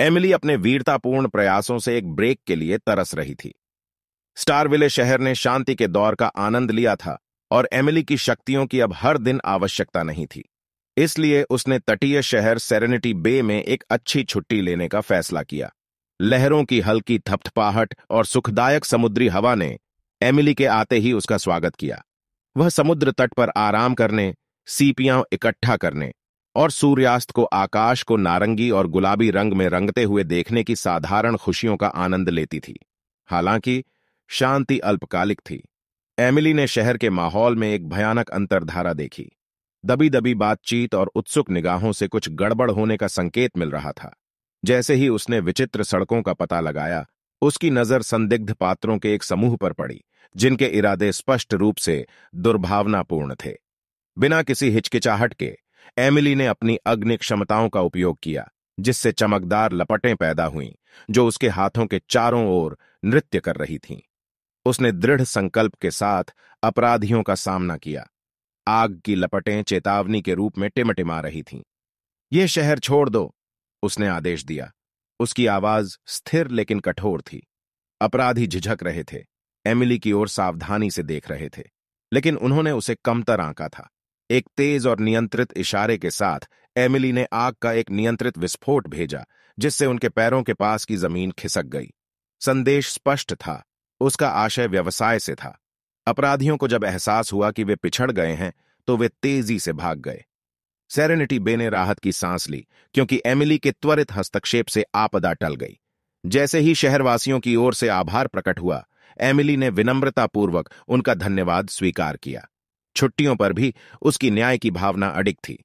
Emily अपने वीरतापूर्ण प्रयासों से एक ब्रेक के लिए तरस रही थी स्टारविले शहर ने शांति के दौर का आनंद लिया था और एमिली की शक्तियों की अब हर दिन आवश्यकता नहीं थी इसलिए उसने तटीय शहर सेरेनिटी बे में एक अच्छी छुट्टी लेने का फैसला किया लहरों की हल्की थपथपाहट और सुखदायक समुद्री हवा ने एमिली के आते ही उसका स्वागत किया वह समुद्र तट पर आराम करने सीपियां इकट्ठा करने और सूर्यास्त को आकाश को नारंगी और गुलाबी रंग में रंगते हुए देखने की साधारण खुशियों का आनंद लेती थी हालांकि शांति अल्पकालिक थी एमिली ने शहर के माहौल में एक भयानक अंतरधारा देखी दबी दबी बातचीत और उत्सुक निगाहों से कुछ गड़बड़ होने का संकेत मिल रहा था जैसे ही उसने विचित्र सड़कों का पता लगाया उसकी नजर संदिग्ध पात्रों के एक समूह पर पड़ी जिनके इरादे स्पष्ट रूप से दुर्भावनापूर्ण थे बिना किसी हिचकिचाहट के एमिली ने अपनी अग्नि क्षमताओं का उपयोग किया जिससे चमकदार लपटें पैदा हुईं जो उसके हाथों के चारों ओर नृत्य कर रही थीं उसने दृढ़ संकल्प के साथ अपराधियों का सामना किया आग की लपटें चेतावनी के रूप में टिमटिमा रही थीं ये शहर छोड़ दो उसने आदेश दिया उसकी आवाज स्थिर लेकिन कठोर थी अपराधी झिझक रहे थे एमिली की ओर सावधानी से देख रहे थे लेकिन उन्होंने उसे कमतर आंका था एक तेज और नियंत्रित इशारे के साथ एमिली ने आग का एक नियंत्रित विस्फोट भेजा जिससे उनके पैरों के पास की जमीन खिसक गई संदेश स्पष्ट था उसका आशय व्यवसाय से था अपराधियों को जब एहसास हुआ कि वे पिछड़ गए हैं तो वे तेजी से भाग गए सेरेनिटी बे ने राहत की सांस ली क्योंकि एमिली के त्वरित हस्तक्षेप से आपदा टल गई जैसे ही शहरवासियों की ओर से आभार प्रकट हुआ एमिली ने विनम्रतापूर्वक उनका धन्यवाद स्वीकार किया छुट्टियों पर भी उसकी न्याय की भावना अडिक थी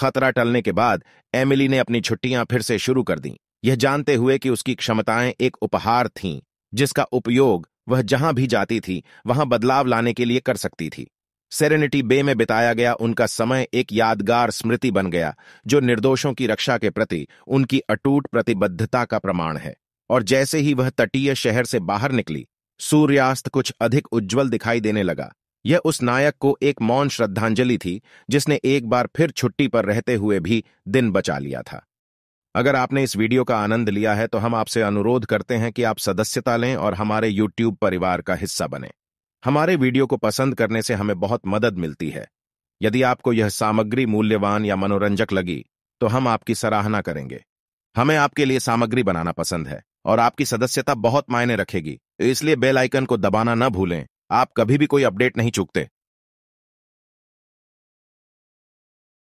खतरा टलने के बाद एमिली ने अपनी छुट्टियां फिर से शुरू कर दी यह जानते हुए कि उसकी क्षमताएं एक उपहार थीं जिसका उपयोग वह जहां भी जाती थी वहां बदलाव लाने के लिए कर सकती थी सेरेनिटी बे में बिताया गया उनका समय एक यादगार स्मृति बन गया जो निर्दोषों की रक्षा के प्रति उनकी अटूट प्रतिबद्धता का प्रमाण है और जैसे ही वह तटीय शहर से बाहर निकली सूर्यास्त कुछ अधिक उज्जवल दिखाई देने लगा यह उस नायक को एक मौन श्रद्धांजलि थी जिसने एक बार फिर छुट्टी पर रहते हुए भी दिन बचा लिया था अगर आपने इस वीडियो का आनंद लिया है तो हम आपसे अनुरोध करते हैं कि आप सदस्यता लें और हमारे यूट्यूब परिवार का हिस्सा बने हमारे वीडियो को पसंद करने से हमें बहुत मदद मिलती है यदि आपको यह सामग्री मूल्यवान या मनोरंजक लगी तो हम आपकी सराहना करेंगे हमें आपके लिए सामग्री बनाना पसंद है और आपकी सदस्यता बहुत मायने रखेगी इसलिए बेल आइकन को दबाना न भूलें आप कभी भी कोई अपडेट नहीं चूकते